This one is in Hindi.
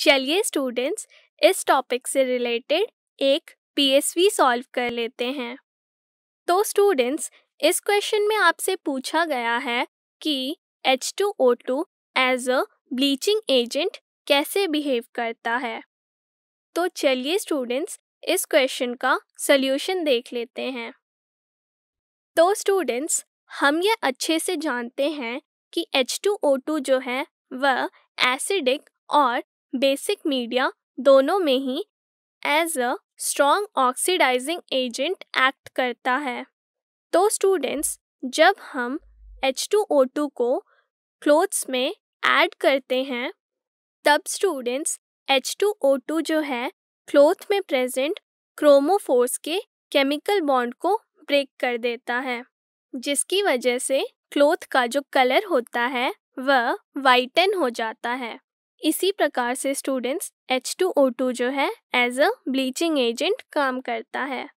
चलिए स्टूडेंट्स इस टॉपिक से रिलेटेड एक पीएसवी सॉल्व कर लेते हैं तो स्टूडेंट्स इस क्वेश्चन में आपसे पूछा गया है कि H two O two as a bleaching agent कैसे बिहेव करता है तो चलिए स्टूडेंट्स इस क्वेश्चन का सल्यूशन देख लेते हैं तो स्टूडेंट्स हम ये अच्छे से जानते हैं कि H2O2 जो है वह एसिडिक और बेसिक मीडिया दोनों में ही as a strong oxidising agent act करता है तो स्टूडेंट्स जब हम एच टू ओ टू को क्लोथ्स में ऐड करते हैं तब students H two O two जो है क्लोथ में प्रेजेंट क्रोमोफोर्स के केमिकल बॉन्ड को ब्रेक कर देता है जिसकी वजह से क्लोथ का जो कलर होता है वह वाइटन हो जाता है इसी प्रकार से students H two O two जो है एज अ ब्लीचिंग एजेंट काम करता है